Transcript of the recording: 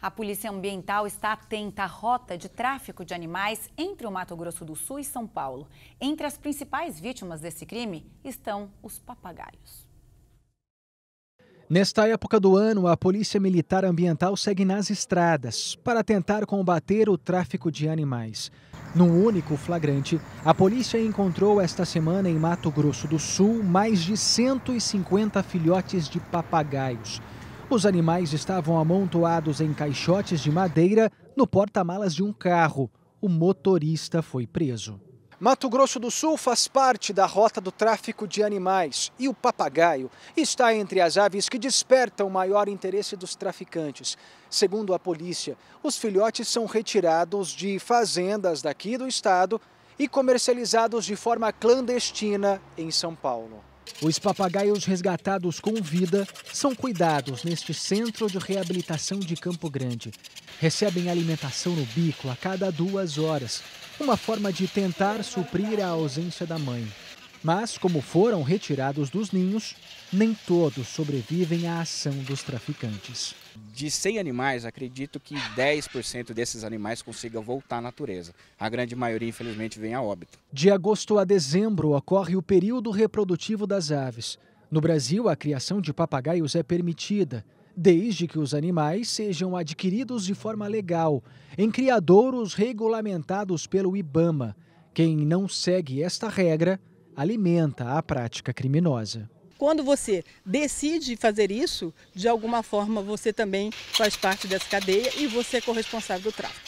A Polícia Ambiental está atenta à rota de tráfico de animais entre o Mato Grosso do Sul e São Paulo. Entre as principais vítimas desse crime estão os papagaios. Nesta época do ano, a Polícia Militar Ambiental segue nas estradas para tentar combater o tráfico de animais. Num único flagrante, a polícia encontrou esta semana em Mato Grosso do Sul mais de 150 filhotes de papagaios. Os animais estavam amontoados em caixotes de madeira no porta-malas de um carro. O motorista foi preso. Mato Grosso do Sul faz parte da rota do tráfico de animais e o papagaio está entre as aves que despertam maior interesse dos traficantes. Segundo a polícia, os filhotes são retirados de fazendas daqui do estado e comercializados de forma clandestina em São Paulo. Os papagaios resgatados com vida são cuidados neste centro de reabilitação de Campo Grande. Recebem alimentação no bico a cada duas horas, uma forma de tentar suprir a ausência da mãe. Mas, como foram retirados dos ninhos, nem todos sobrevivem à ação dos traficantes. De 100 animais, acredito que 10% desses animais consigam voltar à natureza. A grande maioria, infelizmente, vem a óbito. De agosto a dezembro ocorre o período reprodutivo das aves. No Brasil, a criação de papagaios é permitida, desde que os animais sejam adquiridos de forma legal, em criadouros regulamentados pelo IBAMA. Quem não segue esta regra alimenta a prática criminosa. Quando você decide fazer isso, de alguma forma você também faz parte dessa cadeia e você é corresponsável do tráfico.